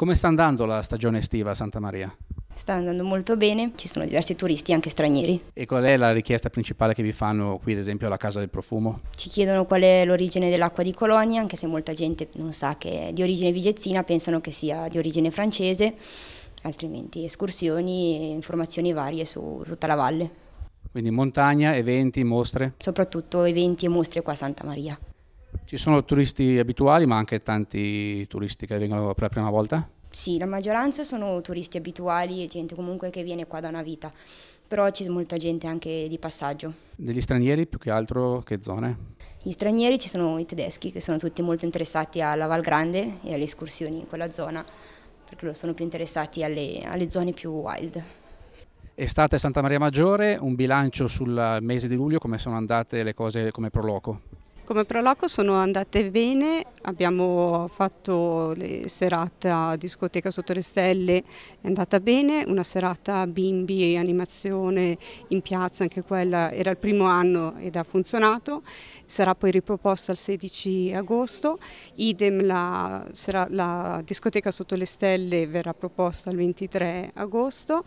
Come sta andando la stagione estiva a Santa Maria? Sta andando molto bene, ci sono diversi turisti anche stranieri. E qual è la richiesta principale che vi fanno qui ad esempio alla Casa del Profumo? Ci chiedono qual è l'origine dell'acqua di Colonia, anche se molta gente non sa che è di origine vigezzina, pensano che sia di origine francese, altrimenti escursioni e informazioni varie su tutta la valle. Quindi montagna, eventi, mostre? Soprattutto eventi e mostre qua a Santa Maria. Ci sono turisti abituali ma anche tanti turisti che vengono per la prima volta? Sì, la maggioranza sono turisti abituali e gente comunque che viene qua da una vita, però c'è molta gente anche di passaggio. Degli stranieri più che altro che zone? Gli stranieri ci sono i tedeschi che sono tutti molto interessati alla Val Grande e alle escursioni in quella zona, perché loro sono più interessati alle, alle zone più wild. Estate Santa Maria Maggiore, un bilancio sul mese di luglio, come sono andate le cose come proloco? Come Proloco sono andate bene, abbiamo fatto le serate a discoteca sotto le stelle, è andata bene, una serata bimbi e animazione in piazza, anche quella era il primo anno ed ha funzionato, sarà poi riproposta il 16 agosto, idem la, la discoteca sotto le stelle verrà proposta il 23 agosto.